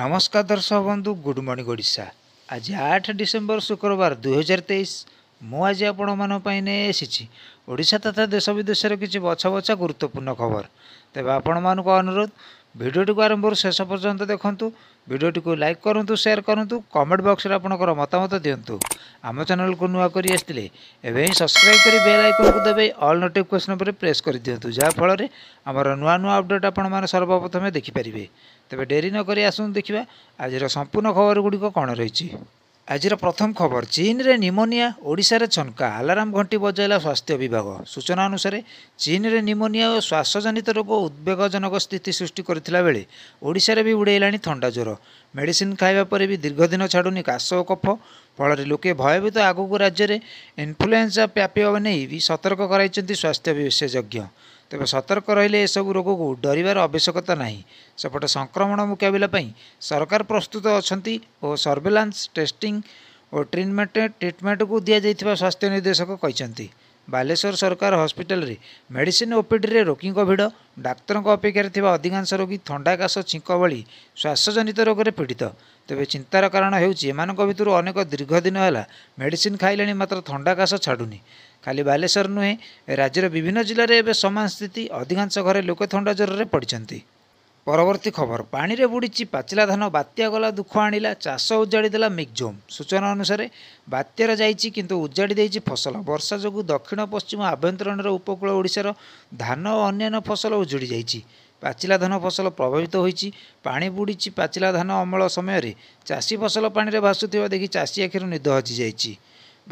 ନମସ୍କାର ଦର୍ଶକ ବନ୍ଧୁ ଗୁଡ଼ ମର୍ଣ୍ଣିଂ ଓଡ଼ିଶା ଆଜି ଆଠ ଡିସେମ୍ବର ଶୁକ୍ରବାର ଦୁଇହଜାର ତେଇଶ ମୁଁ ଆଜି ଆପଣମାନଙ୍କ ପାଇଁ ନେଇ ଆସିଛି ଓଡ଼ିଶା ତଥା ଦେଶ ବିଦେଶର କିଛି ବଛା ବଛା ଗୁରୁତ୍ୱପୂର୍ଣ୍ଣ ଖବର ତେବେ ଆପଣମାନଙ୍କୁ ଅନୁରୋଧ ଭିଡ଼ିଓଟିକୁ ଆରମ୍ଭରୁ ଶେଷ ପର୍ଯ୍ୟନ୍ତ ଦେଖନ୍ତୁ ଭିଡ଼ିଓଟିକୁ ଲାଇକ୍ କରନ୍ତୁ ସେୟାର କରନ୍ତୁ କମେଣ୍ଟ ବକ୍ସରେ ଆପଣଙ୍କର ମତାମତ ଦିଅନ୍ତୁ ଆମ ଚ୍ୟାନେଲକୁ ନୂଆ କରି ଆସିଥିଲେ ଏବେ ହିଁ ସବସ୍କ୍ରାଇବ୍ କରି ବେଲ୍ ଆଇକନ୍କୁ ଦେବେ ଅଲ୍ ନୋଟିଫିକେସନ୍ ଉପରେ ପ୍ରେସ୍ କରିଦିଅନ୍ତୁ ଯାହାଫଳରେ ଆମର ନୂଆ ନୂଆ ଅପଡ଼େଟ୍ ଆପଣମାନେ ସର୍ବପ୍ରଥମେ ଦେଖିପାରିବେ ତେବେ ଡେରି ନକରି ଆସନ୍ତୁ ଦେଖିବା ଆଜିର ସମ୍ପୂର୍ଣ୍ଣ ଖବର ଗୁଡ଼ିକ କ'ଣ ରହିଛି ଆଜିର ପ୍ରଥମ ଖବର ଚୀନରେ ନିମୋନିଆ ଓଡ଼ିଶାରେ ଛନ୍କା ଆଲାରାମ ଘଣ୍ଟି ବଜାଇଲା ସ୍ୱାସ୍ଥ୍ୟ ବିଭାଗ ସୂଚନା ଅନୁସାରେ ଚୀନରେ ନିମୋନିଆ ଓ ଶ୍ୱାସଜନିତ ରୋଗ ଉଦ୍ବେଗଜନକ ସ୍ଥିତି ସୃଷ୍ଟି କରିଥିଲା ବେଳେ ଓଡ଼ିଶାରେ ବି ଉଡ଼େଇଲାଣି ଥଣ୍ଡା ଜ୍ୱର ମେଡିସିନ୍ ଖାଇବା ପରେ ବି ଦୀର୍ଘଦିନ ଛାଡ଼ୁନି କାଶ ଓ କଫ ଫଳରେ ଲୋକେ ଭୟଭୀତ ଆଗକୁ ରାଜ୍ୟରେ ଇନ୍ଫ୍ଲୁଏନ୍ସା ବ୍ୟାପିବା ନେଇ ବି ସତର୍କ କରାଇଛନ୍ତି ସ୍ୱାସ୍ଥ୍ୟ ବିଶେଷଜ୍ଞ ତେବେ ସତର୍କ ରହିଲେ ଏସବୁ ରୋଗକୁ ଡରିବାର ଆବଶ୍ୟକତା ନାହିଁ ସେପଟେ ସଂକ୍ରମଣ ମୁକାବିଲା ପାଇଁ ସରକାର ପ୍ରସ୍ତୁତ ଅଛନ୍ତି ଓ ସର୍ଭେଲାନ୍ସ ଟେଷ୍ଟିଂ ଓ ଟ୍ରିଟମେଣ୍ଟ ଟ୍ରିଟମେଣ୍ଟକୁ ଦିଆଯାଇଥିବା ସ୍ୱାସ୍ଥ୍ୟ ନିର୍ଦ୍ଦେଶକ କହିଛନ୍ତି ବାଲେଶ୍ୱର ସରକାର ହସ୍ପିଟାଲରେ ମେଡିସିନ୍ ଓପିଡ଼ିରେ ରୋଗୀଙ୍କ ଭିଡ଼ ଡାକ୍ତରଙ୍କ ଅପେକ୍ଷାରେ ଥିବା ଅଧିକାଂଶ ରୋଗୀ ଥଣ୍ଡା କାଶ ଛିଙ୍କ ଭଳି ଶ୍ୱାସଜନିତ ରୋଗରେ ପୀଡ଼ିତ ତେବେ ଚିନ୍ତାର କାରଣ ହେଉଛି ଏମାନଙ୍କ ଭିତରୁ ଅନେକ ଦୀର୍ଘ ଦିନ ହେଲା ମେଡ଼ିସିନ ଖାଇଲେଣି ମାତ୍ର ଥଣ୍ଡା କାଶ ଛାଡ଼ୁନି ଖାଲି ବାଲେଶ୍ୱର ନୁହେଁ ରାଜ୍ୟର ବିଭିନ୍ନ ଜିଲ୍ଲାରେ ଏବେ ସମାନ ସ୍ଥିତି ଅଧିକାଂଶ ଘରେ ଲୋକେ ଥଣ୍ଡା ଜ୍ୱରରେ ପଡ଼ିଛନ୍ତି ପରବର୍ତ୍ତୀ ଖବର ପାଣିରେ ବୁଡ଼ିଛି ପାଚିଲା ଧାନ ବାତ୍ୟା ଗଲା ଦୁଃଖ ଆଣିଲା ଚାଷ ଉଜାଡ଼ି ଦେଲା ମିକ୍ଜୋମ୍ ସୂଚନା ଅନୁସାରେ ବାତ୍ୟାରେ ଯାଇଛି କିନ୍ତୁ ଉଜାଡ଼ି ଦେଇଛି ଫସଲ ବର୍ଷା ଯୋଗୁଁ ଦକ୍ଷିଣ ପଶ୍ଚିମ ଆଭ୍ୟନ୍ତରୀଣର ଉପକୂଳ ଓଡ଼ିଶାର ଧାନ ଓ ଅନ୍ୟାନ୍ୟ ଫସଲ ଉଜୁଡ଼ି ଯାଇଛି ପାଚିଲା ଧାନ ଫସଲ ପ୍ରଭାବିତ ହୋଇଛି ପାଣି ବୁଡ଼ିଛି ପାଚିଲା ଧାନ ଅମଳ ସମୟରେ ଚାଷୀ ଫସଲ ପାଣିରେ ଭାସୁଥିବା ଦେଖି ଚାଷୀ ଆଖିରୁ ନିଦ ହଜିଯାଇଛି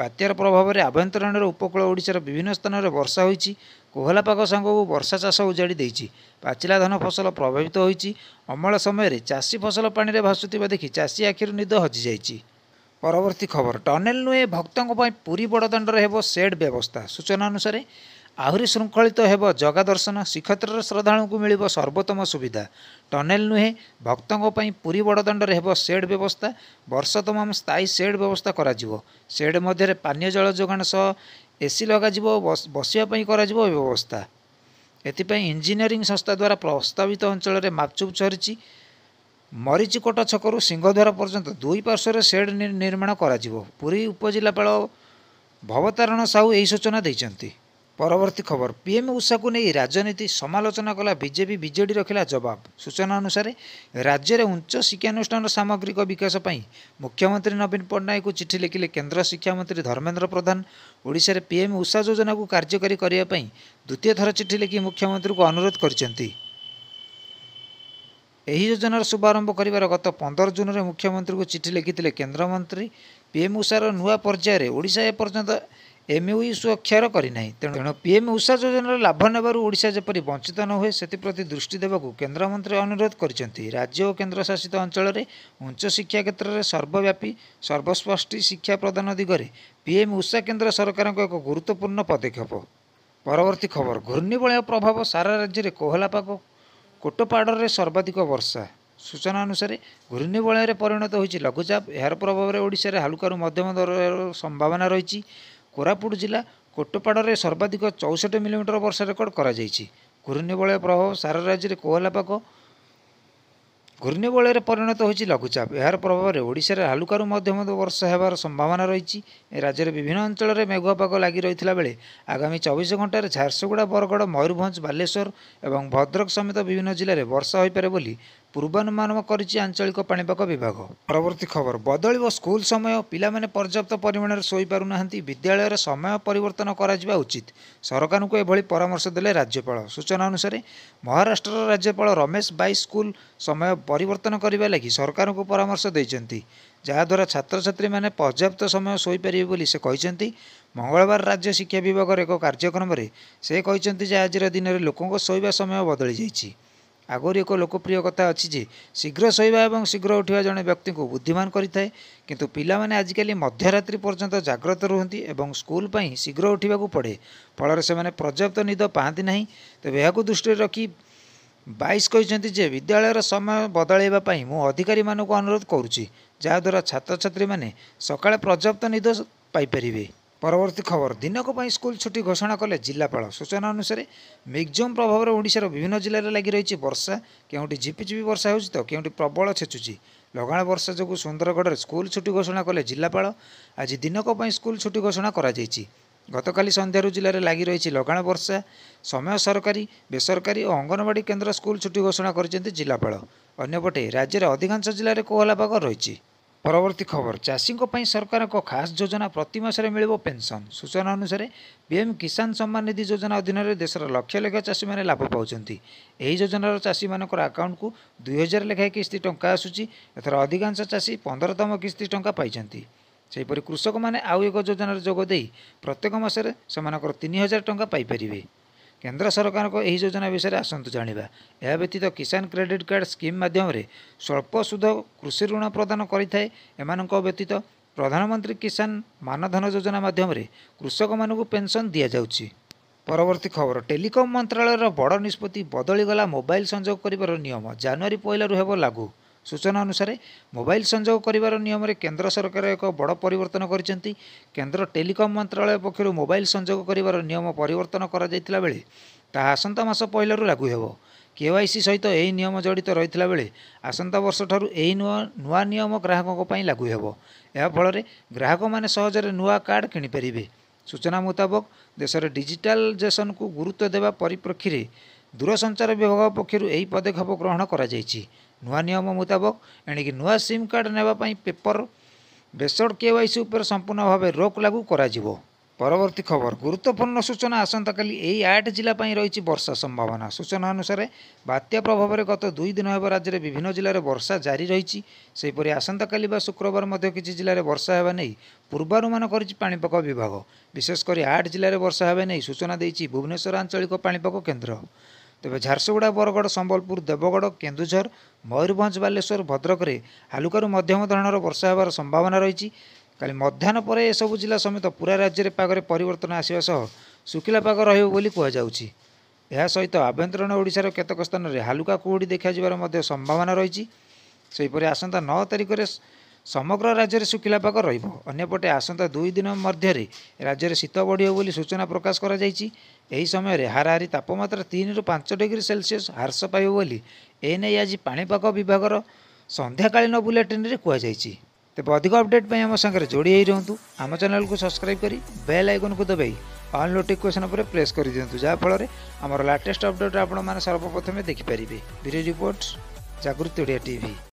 ବାତ୍ୟାର ପ୍ରଭାବରେ ଆଭ୍ୟନ୍ତରୀଣରେ ଉପକୂଳ ଓଡ଼ିଶାର ବିଭିନ୍ନ ସ୍ଥାନରେ ବର୍ଷା ହୋଇଛି କୋହଲାପାଗ ସାଙ୍ଗକୁ ବର୍ଷା ଚାଷ ଉଜାଡ଼ି ଦେଇଛି ପାଚିଲା ଧାନ ଫସଲ ପ୍ରଭାବିତ ହୋଇଛି ଅମଳ ସମୟରେ ଚାଷୀ ଫସଲ ପାଣିରେ ଭାସୁଥିବା ଦେଖି ଚାଷୀ ଆଖିରୁ ନିଦ ହଜିଯାଇଛି ପରବର୍ତ୍ତୀ ଖବର ଟନେଲ୍ ନୁହେଁ ଭକ୍ତଙ୍କ ପାଇଁ ପୁରୀ ବଡ଼ଦାଣ୍ଡରେ ହେବ ସେଡ୍ ବ୍ୟବସ୍ଥା ସୂଚନା ଅନୁସାରେ ଆହୁରି ଶୃଙ୍ଖଳିତ ହେବ ଜଗା ଦର୍ଶନ ଶ୍ରୀକ୍ଷେତ୍ରର ଶ୍ରଦ୍ଧାଳୁଙ୍କୁ ମିଳିବ ସର୍ବୋତ୍ତମ ସୁବିଧା ଟନେଲ ନୁହେଁ ଭକ୍ତଙ୍କ ପାଇଁ ପୁରୀ ବଡ଼ଦଣ୍ଡରେ ହେବ ସେଡ୍ ବ୍ୟବସ୍ଥା ବର୍ଷ ତମାମ ସ୍ଥାୟୀ ସେଡ୍ ବ୍ୟବସ୍ଥା କରାଯିବ ସେଡ୍ ମଧ୍ୟରେ ପାନୀୟ ଜଳ ଯୋଗାଣ ସହ ଏ ସି ଲଗାଯିବ ବସିବା ପାଇଁ କରାଯିବ ବ୍ୟବସ୍ଥା ଏଥିପାଇଁ ଇଞ୍ଜିନିୟରିଂ ସଂସ୍ଥା ଦ୍ୱାରା ପ୍ରସ୍ତାବିତ ଅଞ୍ଚଳରେ ମାପଚୁପ୍ ଛରିଛି ମରିଚିକୋଟ ଛକରୁ ସିଂହଦ୍ୱାର ପର୍ଯ୍ୟନ୍ତ ଦୁଇ ପାର୍ଶ୍ୱରେ ସେଡ୍ ନିର୍ମାଣ କରାଯିବ ପୁରୀ ଉପଜିଲ୍ଲାପାଳ ଭବତାରଣ ସାହୁ ଏହି ସୂଚନା ଦେଇଛନ୍ତି ପରବର୍ତ୍ତୀ ଖବର ପିଏମ୍ ଉଷାକୁ ନେଇ ରାଜନୀତି ସମାଲୋଚନା କଲା ବିଜେପି ବିଜେଡି ରଖିଲା ଜବାବ ସୂଚନା ଅନୁସାରେ ରାଜ୍ୟରେ ଉଚ୍ଚ ଶିକ୍ଷାନୁଷ୍ଠାନର ସାମଗ୍ରିକ ବିକାଶ ପାଇଁ ମୁଖ୍ୟମନ୍ତ୍ରୀ ନବୀନ ପଟ୍ଟନାୟକଙ୍କୁ ଚିଠି ଲେଖିଲେ କେନ୍ଦ୍ର ଶିକ୍ଷାମନ୍ତ୍ରୀ ଧର୍ମେନ୍ଦ୍ର ପ୍ରଧାନ ଓଡ଼ିଶାରେ ପିଏମ୍ ଉଷା ଯୋଜନାକୁ କାର୍ଯ୍ୟକାରୀ କରିବା ପାଇଁ ଦ୍ୱିତୀୟ ଥର ଚିଠି ଲେଖି ମୁଖ୍ୟମନ୍ତ୍ରୀଙ୍କୁ ଅନୁରୋଧ କରିଛନ୍ତି ଏହି ଯୋଜନାର ଶୁଭାରମ୍ଭ କରିବାର ଗତ ପନ୍ଦର ଜୁନ୍ରେ ମୁଖ୍ୟମନ୍ତ୍ରୀଙ୍କୁ ଚିଠି ଲେଖିଥିଲେ କେନ୍ଦ୍ରମନ୍ତ୍ରୀ ପିଏମ୍ ଉଷାର ନୂଆ ପର୍ଯ୍ୟାୟରେ ଓଡ଼ିଶା ଏପର୍ଯ୍ୟନ୍ତ ଏମ୍ୟୁଇ e ସୁରକ୍ଷାର କରିନାହିଁ ତେଣୁ ତେଣୁ ପିଏମ୍ ଉଷା ଯୋଜନାର ଲାଭ ନେବାରୁ ଓଡ଼ିଶା ଯେପରି ବଞ୍ଚିତ ନ ହୁଏ ସେଥିପ୍ରତି ଦୃଷ୍ଟି ଦେବାକୁ କେନ୍ଦ୍ରମନ୍ତ୍ରୀ ଅନୁରୋଧ କରିଛନ୍ତି ରାଜ୍ୟ ଓ କେନ୍ଦ୍ରଶାସିତ ଅଞ୍ଚଳରେ ଉଚ୍ଚଶିକ୍ଷା କ୍ଷେତ୍ରରେ ସର୍ବବ୍ୟାପୀ ସର୍ବସ୍ପଷ୍ଟି ଶିକ୍ଷା ପ୍ରଦାନ ଦିଗରେ ପିଏମ୍ ଉଷା କେନ୍ଦ୍ର ସରକାରଙ୍କ ଏକ ଗୁରୁତ୍ୱପୂର୍ଣ୍ଣ ପଦକ୍ଷେପ ପରବର୍ତ୍ତୀ ଖବର ଘୂର୍ଣ୍ଣିବଳୟ ପ୍ରଭାବ ସାରା ରାଜ୍ୟରେ କୋହଲାପାଗ କୋଟପାଡ଼ରେ ସର୍ବାଧିକ ବର୍ଷା ସୂଚନା ଅନୁସାରେ ଘୂର୍ଣ୍ଣିବଳୟରେ ପରିଣତ ହୋଇଛି ଲଘୁଚାପ ଏହାର ପ୍ରଭାବରେ ଓଡ଼ିଶାରେ ହାଲୁକାରୁ ମଧ୍ୟମ ଦରର ସମ୍ଭାବନା ରହିଛି କୋରାପୁଟ ଜିଲ୍ଲା କୋଟପାଡ଼ରେ ସର୍ବାଧିକ ଚଉଷଠି ମିଲିମିଟର ବର୍ଷା ରେକର୍ଡ କରାଯାଇଛି ଘୂର୍ଣ୍ଣିବଳୟ ପ୍ରଭାବ ସାରା ରାଜ୍ୟରେ କୋହଲା ପାଗ ଘୂର୍ଣ୍ଣିବଳୟରେ ପରିଣତ ହୋଇଛି ଲଘୁଚାପ ଏହାର ପ୍ରଭାବରେ ଓଡ଼ିଶାରେ ହାଲୁକାରୁ ମଧ୍ୟମ ବର୍ଷା ହେବାର ସମ୍ଭାବନା ରହିଛି ରାଜ୍ୟରେ ବିଭିନ୍ନ ଅଞ୍ଚଳରେ ମେଘୁଆ ପାଗ ଲାଗି ରହିଥିଲା ବେଳେ ଆଗାମୀ ଚବିଶ ଘଣ୍ଟାରେ ଝାରସୁଗୁଡ଼ା ବରଗଡ଼ ମୟୂରଭଞ୍ଜ ବାଲେଶ୍ୱର ଏବଂ ଭଦ୍ରକ ସମେତ ବିଭିନ୍ନ ଜିଲ୍ଲାରେ ବର୍ଷା ହୋଇପାରେ ବୋଲି ପୂର୍ବାନୁମାନ କରିଛି ଆଞ୍ଚଳିକ ପାଣିପାଗ ବିଭାଗ ପରବର୍ତ୍ତୀ ଖବର ବଦଳିବ ସ୍କୁଲ ସମୟ ପିଲାମାନେ ପର୍ଯ୍ୟାପ୍ତ ପରିମାଣରେ ଶୋଇପାରୁନାହାନ୍ତି ବିଦ୍ୟାଳୟରେ ସମୟ ପରିବର୍ତ୍ତନ କରାଯିବା ଉଚିତ ସରକାରଙ୍କୁ ଏଭଳି ପରାମର୍ଶ ଦେଲେ ରାଜ୍ୟପାଳ ସୂଚନା ଅନୁସାରେ ମହାରାଷ୍ଟ୍ରର ରାଜ୍ୟପାଳ ରମେଶ ବାଇ ସ୍କୁଲ ସମୟ ପରିବର୍ତ୍ତନ କରିବା ଲାଗି ସରକାରଙ୍କୁ ପରାମର୍ଶ ଦେଇଛନ୍ତି ଯାହାଦ୍ୱାରା ଛାତ୍ରଛାତ୍ରୀମାନେ ପର୍ଯ୍ୟାପ୍ତ ସମୟ ଶୋଇପାରିବେ ବୋଲି ସେ କହିଛନ୍ତି ମଙ୍ଗଳବାର ରାଜ୍ୟ ଶିକ୍ଷା ବିଭାଗର ଏକ କାର୍ଯ୍ୟକ୍ରମରେ ସେ କହିଛନ୍ତି ଯେ ଆଜିର ଦିନରେ ଲୋକଙ୍କ ଶୋଇବା ସମୟ ବଦଳି ଯାଇଛି ଆଗରୁ ଏକ ଲୋକପ୍ରିୟ କଥା ଅଛି ଯେ ଶୀଘ୍ର ଶୋଇବା ଏବଂ ଶୀଘ୍ର ଉଠିବା ଜଣେ ବ୍ୟକ୍ତିଙ୍କୁ ବୁଦ୍ଧିମାନ କରିଥାଏ କିନ୍ତୁ ପିଲାମାନେ ଆଜିକାଲି ମଧ୍ୟରାତ୍ରି ପର୍ଯ୍ୟନ୍ତ ଜାଗ୍ରତ ରୁହନ୍ତି ଏବଂ ସ୍କୁଲ ପାଇଁ ଶୀଘ୍ର ଉଠିବାକୁ ପଡ଼େ ଫଳରେ ସେମାନେ ପର୍ଯ୍ୟାପ୍ତ ନିଦ ପାଆନ୍ତି ନାହିଁ ତେବେ ଏହାକୁ ଦୃଷ୍ଟିରେ ରଖି ବାଇଶ କହିଛନ୍ତି ଯେ ବିଦ୍ୟାଳୟର ସମୟ ବଦଳାଇବା ପାଇଁ ମୁଁ ଅଧିକାରୀମାନଙ୍କୁ ଅନୁରୋଧ କରୁଛି ଯାହାଦ୍ୱାରା ଛାତ୍ରଛାତ୍ରୀମାନେ ସକାଳେ ପର୍ଯ୍ୟାପ୍ତ ନିଦ ପାଇପାରିବେ ପରବର୍ତ୍ତୀ ଖବର ଦିନକ ପାଇଁ ସ୍କୁଲ ଛୁଟି ଘୋଷଣା କଲେ ଜିଲ୍ଲାପାଳ ସୂଚନା ଅନୁସାରେ ମେଗ୍ଜମ୍ ପ୍ରଭାବରେ ଓଡ଼ିଶାର ବିଭିନ୍ନ ଜିଲ୍ଲାରେ ଲାଗି ରହିଛି ବର୍ଷା କେଉଁଠି ଝିପିଝିପି ବର୍ଷା ହେଉଛି ତ କେଉଁଠି ପ୍ରବଳ ଛେଚୁଛି ଲଗାଣ ବର୍ଷା ଯୋଗୁଁ ସୁନ୍ଦରଗଡ଼ରେ ସ୍କୁଲ ଛୁଟି ଘୋଷଣା କଲେ ଜିଲ୍ଲାପାଳ ଆଜି ଦିନକ ପାଇଁ ସ୍କୁଲ ଛୁଟି ଘୋଷଣା କରାଯାଇଛି ଗତକାଲି ସନ୍ଧ୍ୟାରୁ ଜିଲ୍ଲାରେ ଲାଗି ରହିଛି ଲଗାଣ ବର୍ଷା ସମୟ ସରକାରୀ ବେସରକାରୀ ଓ ଅଙ୍ଗନବାଡ଼ି କେନ୍ଦ୍ର ସ୍କୁଲ ଛୁଟି ଘୋଷଣା କରିଛନ୍ତି ଜିଲ୍ଲାପାଳ ଅନ୍ୟପଟେ ରାଜ୍ୟରେ ଅଧିକାଂଶ ଜିଲ୍ଲାରେ କୋହଲା ପାଗ ରହିଛି पवर्ती खबर चासीको खास योजना जोजना प्रतिमासन सूचना अनुसार पिएम किसान सम्मान निधि योजना जोजना अधीनर देश र लक्षलक्षासी लाभ पाउँदैन जोजनार चासी म आकाउन्टको दुई हजार लेखा किस्ति टा आसु एंश चासी पन्ध्रतम किस्ति टा पाइन्छ कृषक मैले आउँ एक जोजनार जोदी प्रत्येक मासे समा हजार टा पैपे କେନ୍ଦ୍ର ସରକାରଙ୍କ ଏହି ଯୋଜନା ବିଷୟରେ ଆସନ୍ତୁ ଜାଣିବା ଏହା ବ୍ୟତୀତ କିଷାନ କ୍ରେଡ଼ିଟ୍ କାର୍ଡ଼ ସ୍କିମ୍ ମାଧ୍ୟମରେ ସ୍ୱଳ୍ପ ସୁଧ କୃଷି ଋଣ ପ୍ରଦାନ କରିଥାଏ ଏମାନଙ୍କ ବ୍ୟତୀତ ପ୍ରଧାନମନ୍ତ୍ରୀ କିଷାନ ମାନଧନ ଯୋଜନା ମାଧ୍ୟମରେ କୃଷକମାନଙ୍କୁ ପେନ୍ସନ୍ ଦିଆଯାଉଛି ପରବର୍ତ୍ତୀ ଖବର ଟେଲିକମ୍ ମନ୍ତ୍ରାଳୟର ବଡ଼ ନିଷ୍ପତ୍ତି ବଦଳିଗଲା ମୋବାଇଲ୍ ସଂଯୋଗ କରିବାର ନିୟମ ଜାନୁଆରୀ ପହିଲାରୁ ହେବ ଲାଗୁ ସୂଚନା ଅନୁସାରେ ମୋବାଇଲ ସଂଯୋଗ କରିବାର ନିୟମରେ କେନ୍ଦ୍ର ସରକାର ଏକ ବଡ଼ ପରିବର୍ତ୍ତନ କରିଛନ୍ତି କେନ୍ଦ୍ର ଟେଲିକମ୍ ମନ୍ତ୍ରଣାଳୟ ପକ୍ଷରୁ ମୋବାଇଲ ସଂଯୋଗ କରିବାର ନିୟମ ପରିବର୍ତ୍ତନ କରାଯାଇଥିଲା ବେଳେ ତାହା ଆସନ୍ତା ମାସ ପହିଲାରୁ ଲାଗୁ ହେବ କେୱାଇସି ସହିତ ଏହି ନିୟମ ଜଡ଼ିତ ରହିଥିଲା ବେଳେ ଆସନ୍ତା ବର୍ଷଠାରୁ ଏହି ନୂଆ ନୂଆ ନିୟମ ଗ୍ରାହକଙ୍କ ପାଇଁ ଲାଗୁ ହେବ ଏହା ଫଳରେ ଗ୍ରାହକମାନେ ସହଜରେ ନୂଆ କାର୍ଡ଼ କିଣିପାରିବେ ସୂଚନା ମୁତାବକ ଦେଶରେ ଡିଜିଟାଲାଇଜେସନ୍କୁ ଗୁରୁତ୍ୱ ଦେବା ପରିପ୍ରେକ୍ଷୀରେ ଦୂରସଞ୍ଚାର ବିଭାଗ ପକ୍ଷରୁ ଏହି ପଦକ୍ଷେପ ଗ୍ରହଣ କରାଯାଇଛି ନୂଆ ନିୟମ ମୁତାବକ ଏଣିକି ନୂଆ ସିମ୍ କାର୍ଡ଼ ନେବା ପାଇଁ paper based K Y C ଉପରେ ସମ୍ପୂର୍ଣ୍ଣ ଭାବେ ରୋକ ଲାଗୁ କରାଯିବ ପରବର୍ତ୍ତୀ ଖବର ଗୁରୁତ୍ୱପୂର୍ଣ୍ଣ ସୂଚନା ଆସନ୍ତାକାଲି ଏହି ଆଠ ଜିଲ୍ଲା ପାଇଁ ରହିଛି ବର୍ଷା ସମ୍ଭାବନା ସୂଚନା ଅନୁସାରେ ବାତ୍ୟା ପ୍ରଭାବରେ ଗତ ଦୁଇ ଦିନ ହେବ ରାଜ୍ୟରେ ବିଭିନ୍ନ ଜିଲ୍ଲାରେ ବର୍ଷା ଜାରି ରହିଛି ସେହିପରି ଆସନ୍ତାକାଲି ବା ଶୁକ୍ରବାର ମଧ୍ୟ କିଛି ଜିଲ୍ଲାରେ ବର୍ଷା ହେବା ନେଇ ପୂର୍ବାନୁମାନ କରିଛି ପାଣିପାଗ ବିଭାଗ ବିଶେଷ କରି ଆଠ ଜିଲ୍ଲାରେ ବର୍ଷା ହେବା ନେଇ ସୂଚନା ଦେଇଛି ଭୁବନେଶ୍ୱର ଆଞ୍ଚଳିକ ପାଣିପାଗ କେନ୍ଦ୍ର ତେବେ ଝାରସୁଗୁଡ଼ା ବରଗଡ଼ ସମ୍ବଲପୁର ଦେବଗଡ଼ କେନ୍ଦୁଝର ମୟୂରଭଞ୍ଜ ବାଲେଶ୍ୱର ଭଦ୍ରକରେ ହାଲୁକାରୁ ମଧ୍ୟମ ଧରଣର ବର୍ଷା ହେବାର ସମ୍ଭାବନା ରହିଛି କାଲି ମଧ୍ୟାହ୍ନ ପରେ ଏସବୁ ଜିଲ୍ଲା ସମେତ ପୁରା ରାଜ୍ୟରେ ପାଗରେ ପରିବର୍ତ୍ତନ ଆସିବା ସହ ଶୁଖିଲା ପାଗ ରହିବ ବୋଲି କୁହାଯାଉଛି ଏହା ସହିତ ଆଭ୍ୟନ୍ତରୀଣ ଓଡ଼ିଶାର କେତେକ ସ୍ଥାନରେ ହାଲୁକା କୁହୁଡ଼ି ଦେଖାଯିବାର ମଧ୍ୟ ସମ୍ଭାବନା ରହିଛି ସେହିପରି ଆସନ୍ତା ନଅ ତାରିଖରେ ସମଗ୍ର ରାଜ୍ୟରେ ଶୁଖିଲା ପାଗ ରହିବ ଅନ୍ୟପଟେ ଆସନ୍ତା ଦୁଇ ଦିନ ମଧ୍ୟରେ ରାଜ୍ୟରେ ଶୀତ ବଢ଼ିବ ବୋଲି ସୂଚନା ପ୍ରକାଶ କରାଯାଇଛି ଏହି ସମୟରେ ହାରାହାରି ତାପମାତ୍ରା ତିନିରୁ ପାଞ୍ଚ ଡିଗ୍ରୀ ସେଲସିୟସ୍ ହ୍ରାସ ପାଇବ ବୋଲି ଏ ନେଇ ଆଜି ପାଣିପାଗ ବିଭାଗର ସନ୍ଧ୍ୟାକାଳୀନ ବୁଲେଟିନ୍ରେ କୁହାଯାଇଛି ତେବେ ଅଧିକ ଅପଡେଟ୍ ପାଇଁ ଆମ ସାଙ୍ଗରେ ଯୋଡ଼ି ହୋଇ ରୁହନ୍ତୁ ଆମ ଚ୍ୟାନେଲ୍କୁ ସବସ୍କ୍ରାଇବ୍ କରି ବେଲ୍ ଆଇକନ୍କୁ ଦେବାଇ ଅଲ୍ ନୋଟିଫିକେସନ୍ ଉପରେ ପ୍ରେସ୍ କରିଦିଅନ୍ତୁ ଯାହାଫଳରେ ଆମର ଲାଟେଷ୍ଟ ଅପଡେଟ୍ ଆପଣମାନେ ସର୍ବପ୍ରଥମେ ଦେଖିପାରିବେ ବିରୋ ରିପୋର୍ଟ ଜାଗୃତି ଓଡ଼ିଆ ଟିଭି